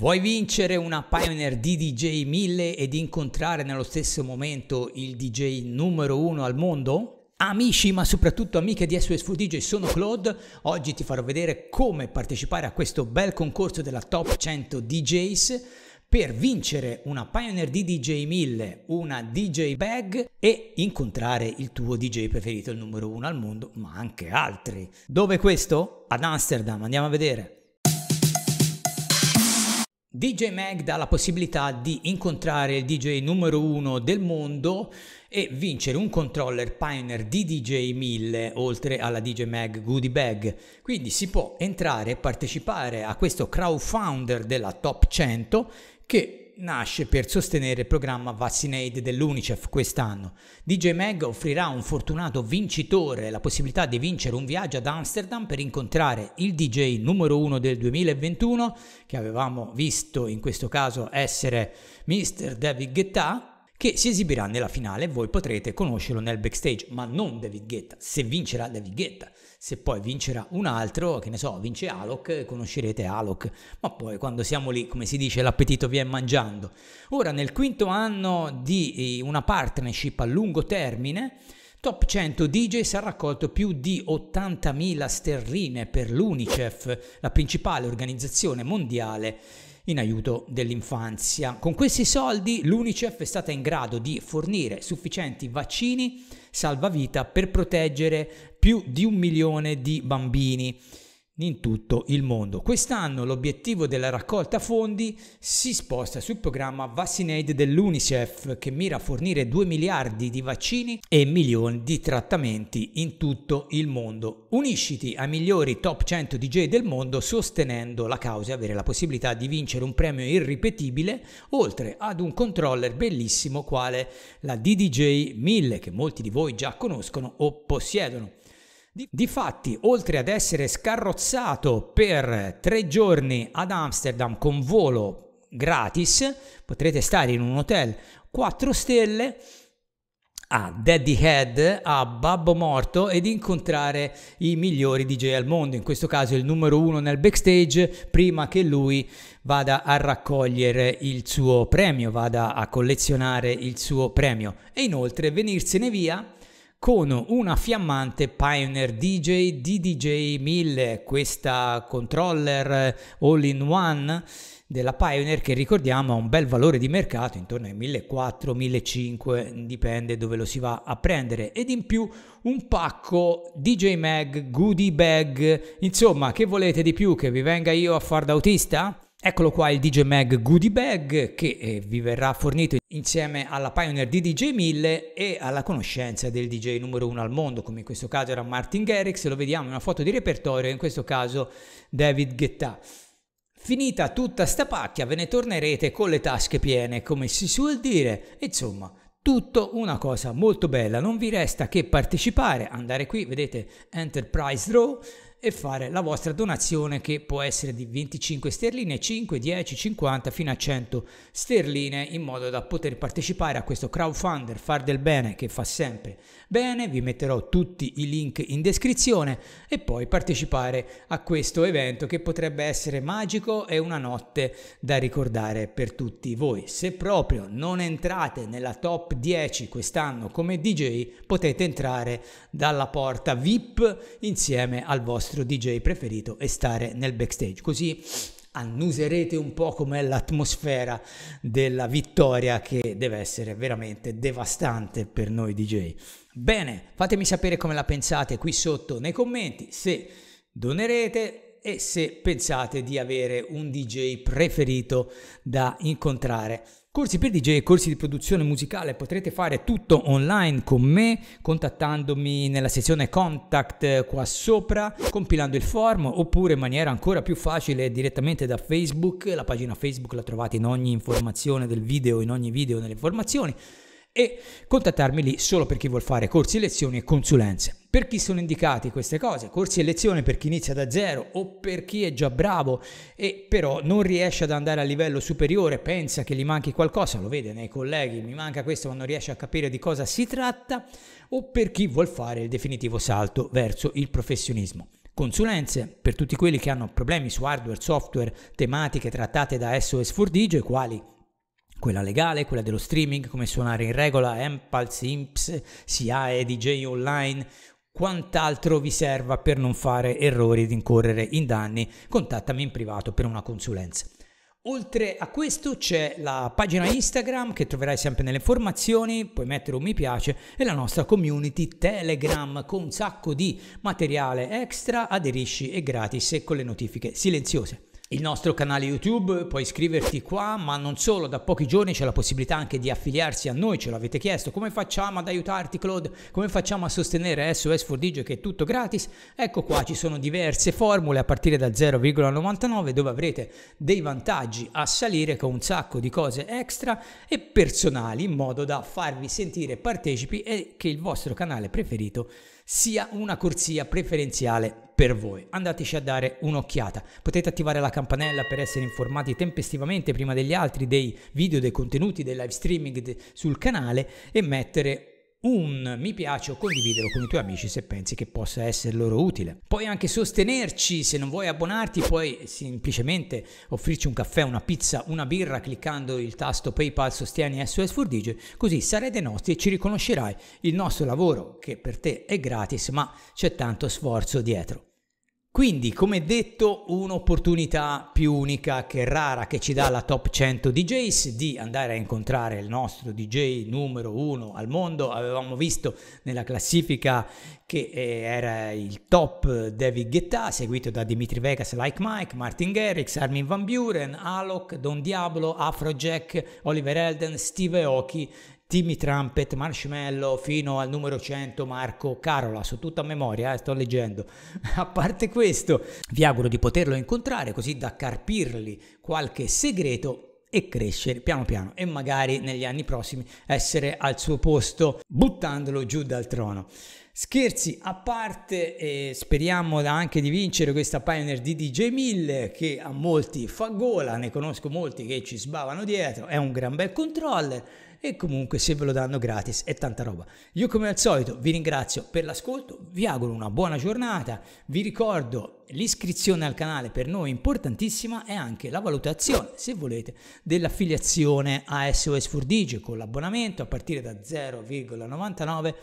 Vuoi vincere una Pioneer DDJ 1000 ed incontrare nello stesso momento il DJ numero uno al mondo? Amici, ma soprattutto amiche di SOS DJ, sono Claude. Oggi ti farò vedere come partecipare a questo bel concorso della Top 100 DJs per vincere una Pioneer DDJ 1000, una DJ bag e incontrare il tuo DJ preferito, il numero uno al mondo, ma anche altri. Dove questo? Ad Amsterdam, andiamo a vedere. DJ Mag dà la possibilità di incontrare il DJ numero uno del mondo e vincere un controller Pioneer DJ 1000 oltre alla DJ Mag Goodie Bag. Quindi si può entrare e partecipare a questo crowdfunder della Top 100 che nasce per sostenere il programma Vaccinate dell'UNICEF quest'anno. DJ Mag offrirà a un fortunato vincitore la possibilità di vincere un viaggio ad Amsterdam per incontrare il DJ numero uno del 2021, che avevamo visto in questo caso essere Mr. David Guetta, che si esibirà nella finale e voi potrete conoscerlo nel backstage, ma non David Guetta, se vincerà David Guetta. Se poi vincerà un altro, che ne so, vince Alok, conoscerete Alok, ma poi quando siamo lì, come si dice, l'appetito viene mangiando. Ora, nel quinto anno di eh, una partnership a lungo termine, Top 100 DJs ha raccolto più di 80.000 sterline per l'UNICEF, la principale organizzazione mondiale in aiuto dell'infanzia. Con questi soldi l'UNICEF è stata in grado di fornire sufficienti vaccini salvavita per proteggere più di un milione di bambini in tutto il mondo. Quest'anno l'obiettivo della raccolta fondi si sposta sul programma Vaccinate dell'UNICEF che mira a fornire 2 miliardi di vaccini e milioni di trattamenti in tutto il mondo. Unisciti ai migliori top 100 DJ del mondo sostenendo la causa e avere la possibilità di vincere un premio irripetibile oltre ad un controller bellissimo quale la DDJ 1000 che molti di voi già conoscono o possiedono. Difatti, oltre ad essere scarrozzato per tre giorni ad Amsterdam con volo gratis, potrete stare in un hotel 4 stelle a Daddy Head, a Babbo Morto ed incontrare i migliori DJ al mondo, in questo caso il numero uno nel backstage, prima che lui vada a raccogliere il suo premio, vada a collezionare il suo premio e inoltre venirsene via con una fiammante Pioneer DJ DDJ 1000, questa controller all-in-one della Pioneer che ricordiamo ha un bel valore di mercato intorno ai 1400-1500 dipende dove lo si va a prendere ed in più un pacco DJ Mag, Goodie Bag insomma che volete di più che vi venga io a far da autista? Eccolo qua il DJ Mag Goodie Bag che eh, vi verrà fornito insieme alla Pioneer di DJ 1000 e alla conoscenza del DJ numero uno al mondo, come in questo caso era Martin Garrix, lo vediamo in una foto di repertorio, in questo caso David Guetta. Finita tutta sta pacchia ve ne tornerete con le tasche piene, come si suol dire, insomma tutto una cosa molto bella, non vi resta che partecipare, andare qui, vedete Enterprise Draw, e fare la vostra donazione che può essere di 25 sterline, 5, 10, 50 fino a 100 sterline in modo da poter partecipare a questo crowdfunder Far del Bene che fa sempre bene, vi metterò tutti i link in descrizione e poi partecipare a questo evento che potrebbe essere magico e una notte da ricordare per tutti voi. Se proprio non entrate nella top 10 quest'anno come DJ potete entrare dalla porta VIP insieme al vostro vostro DJ preferito e stare nel backstage. Così annuserete un po' com'è l'atmosfera della vittoria che deve essere veramente devastante per noi DJ. Bene, fatemi sapere come la pensate qui sotto nei commenti, se donerete e se pensate di avere un DJ preferito da incontrare Corsi per DJ e corsi di produzione musicale potrete fare tutto online con me contattandomi nella sezione contact eh, qua sopra, compilando il form oppure in maniera ancora più facile direttamente da Facebook, la pagina Facebook la trovate in ogni informazione del video, in ogni video nelle informazioni e contattarmi lì solo per chi vuol fare corsi, lezioni e consulenze. Per chi sono indicati queste cose? Corsi e lezioni per chi inizia da zero o per chi è già bravo e però non riesce ad andare a livello superiore, pensa che gli manchi qualcosa, lo vede nei colleghi, mi manca questo ma non riesce a capire di cosa si tratta, o per chi vuol fare il definitivo salto verso il professionismo consulenze per tutti quelli che hanno problemi su hardware, software, tematiche trattate da SOS Fordigio, i quali quella legale, quella dello streaming, come suonare in regola, Empulse, Imps, SIAE, DJ online, quant'altro vi serva per non fare errori ed incorrere in danni, contattami in privato per una consulenza. Oltre a questo c'è la pagina Instagram che troverai sempre nelle informazioni, puoi mettere un mi piace e la nostra community Telegram con un sacco di materiale extra, aderisci e gratis e con le notifiche silenziose il nostro canale YouTube, puoi iscriverti qua, ma non solo, da pochi giorni c'è la possibilità anche di affiliarsi a noi, ce l'avete chiesto, come facciamo ad aiutarti Claude, come facciamo a sostenere SOS for DJ che è tutto gratis? Ecco qua ci sono diverse formule a partire da 0,99 dove avrete dei vantaggi a salire con un sacco di cose extra e personali in modo da farvi sentire partecipi e che il vostro canale preferito sia sia una corsia preferenziale per voi. Andateci a dare un'occhiata. Potete attivare la campanella per essere informati tempestivamente prima degli altri dei video, dei contenuti, dei live streaming de- sul canale e mettere un mi piace o condividerlo con i tuoi amici se pensi che possa essere loro utile. Puoi anche sostenerci, se non vuoi abbonarti puoi semplicemente offrirci un caffè, una pizza, una birra cliccando il tasto PayPal sostieni SOS for DJ, così sarete nostri e ci riconoscerai il nostro lavoro che per te è gratis ma c'è tanto sforzo dietro. Quindi, come detto, un'opportunità più unica che rara che ci dà la top 100 DJs di andare a incontrare il nostro DJ numero uno al mondo. Avevamo visto nella classifica che eh, era il top David Guetta, seguito da Dimitri Vegas, Like Mike, Martin Garrix, Armin Van Buren, Alok, Don Diablo, Afrojack, Oliver Elden, Steve Oki Timmy Trumpet, Marshmallow fino al numero 100 Marco Carola, so tutta a memoria, eh, sto leggendo. A parte questo, vi auguro di poterlo incontrare così da carpirgli qualche segreto e crescere piano piano e magari negli anni prossimi essere al suo posto buttandolo giù dal trono. Scherzi a parte, eh, speriamo anche di vincere questa Pioneer di DJ 1000 che a molti fa gola, ne conosco molti che ci sbavano dietro, è un gran bel controller e comunque se ve lo danno gratis è tanta roba. Io come al solito vi ringrazio per l'ascolto, vi auguro una buona giornata, vi ricordo l'iscrizione al canale per noi importantissima e anche la valutazione, se volete, dell'affiliazione a SOS 4 Digio con l'abbonamento a partire da 0,99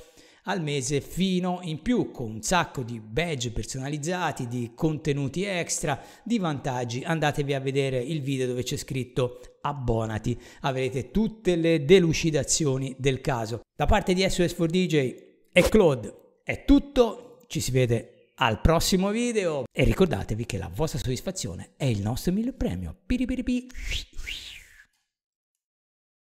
al mese fino in più con un sacco di badge personalizzati, di contenuti extra, di vantaggi. Andatevi a vedere il video dove c'è scritto abbonati, avrete tutte le delucidazioni del caso. Da parte di SOS4DJ e Claude è tutto, ci si vede al prossimo video e ricordatevi che la vostra soddisfazione è il nostro mille premio. Piripiripi.